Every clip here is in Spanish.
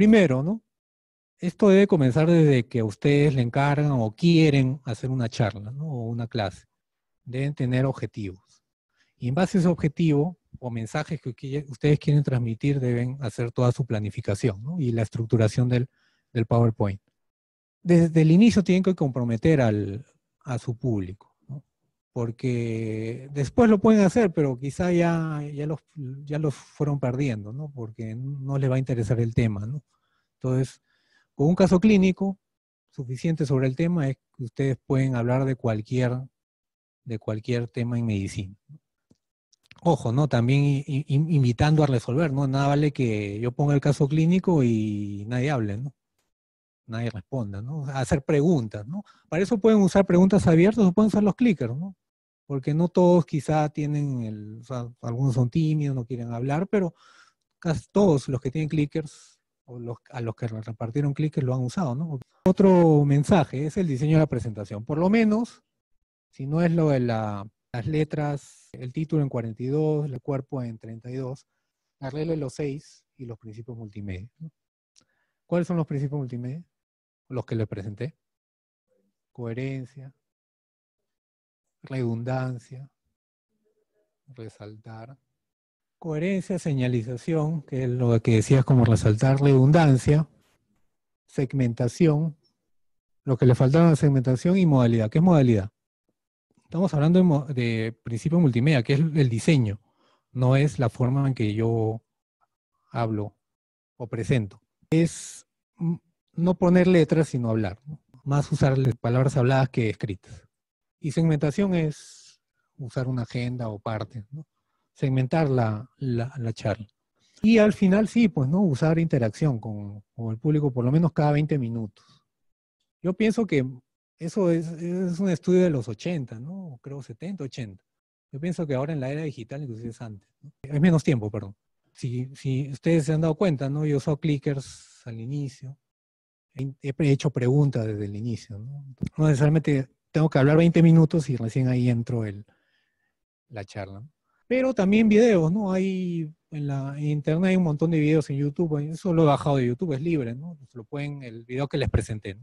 Primero, Esto debe comenzar desde que ustedes le encargan o quieren hacer una charla, O una clase. Deben tener objetivos. Y en base a ese objetivo o mensajes que ustedes quieren transmitir, deben hacer toda su planificación y la estructuración del, PowerPoint. Desde el inicio tienen que comprometer a su público porque después lo pueden hacer, pero quizá ya, ya, los, ya los fueron perdiendo, ¿no? Porque no les va a interesar el tema, ¿no? Entonces, con un caso clínico suficiente sobre el tema es que ustedes pueden hablar de cualquier, de cualquier tema en medicina. Ojo, ¿no? También invitando a resolver, ¿no? Nada vale que yo ponga el caso clínico y nadie hable, ¿no? nadie responda, ¿no? Hacer preguntas, ¿no? Para eso pueden usar preguntas abiertas o pueden usar los clickers, ¿no? porque no todos quizá tienen el, o sea, algunos son tímidos, no quieren hablar, pero casi todos los que tienen clickers o a los que repartieron clickers lo han usado, ¿no? Otro mensaje es el diseño de la presentación. Por lo menos, si no es lo de las letras, el título en 42, el cuerpo en 32, arregle los seis y los principios multimedia. ¿Cuáles son los principios multimedia? Los que le presenté. Coherencia, redundancia, resaltar. Coherencia, señalización, que es lo que decías como resaltar, redundancia, segmentación, lo que le faltaba a segmentación y modalidad. ¿Qué es modalidad? Estamos hablando de, principio multimedia, que es el diseño, no es la forma en que yo hablo o presento. Es no poner letras, sino hablar. Más usar palabras habladas que escritas. Y segmentación es usar una agenda o parte, ¿no? segmentar la, la, charla. Y al final sí, pues no usar interacción con, el público por lo menos cada 20 minutos. Yo pienso que eso es, un estudio de los 80, ¿no? Creo 70, 80. Yo pienso que ahora en la era digital inclusive es antes. ¿no? menos tiempo, perdón. Si, si, ustedes se han dado cuenta, ¿no? Yo uso clickers al inicio. He, he hecho preguntas desde el inicio, ¿no? No necesariamente tengo que hablar 20 minutos y recién ahí entro el, la charla. Pero también videos, ¿no? Hay en la internet hay un montón de videos en YouTube, eso eh, lo he bajado de YouTube, es libre, ¿no? Lo pueden, el video que les presenté,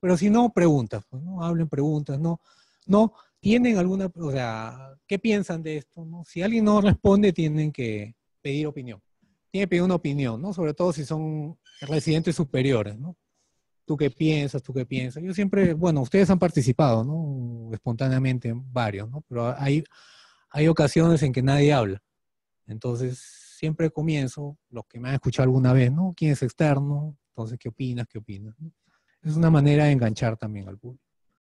Pero si no, preguntas, pues, ¿no? Hablen preguntas, ¿no? No, tienen alguna, o sea, ¿qué piensan de esto? ¿no? Si alguien no responde, tienen que pedir opinión. Tienen que pedir una opinión, ¿no? Sobre todo si son residentes superiores, ¿no? ¿Tú qué piensas? ¿Tú qué piensas? Yo siempre, bueno, ustedes han participado, ¿no? Espontáneamente varios, ¿no? Pero hay, hay ocasiones en que nadie habla. Entonces, siempre comienzo, los que me han escuchado alguna vez, ¿no? ¿Quién es externo? Entonces, ¿qué opinas? ¿Qué opinas? Es una manera de enganchar también al público.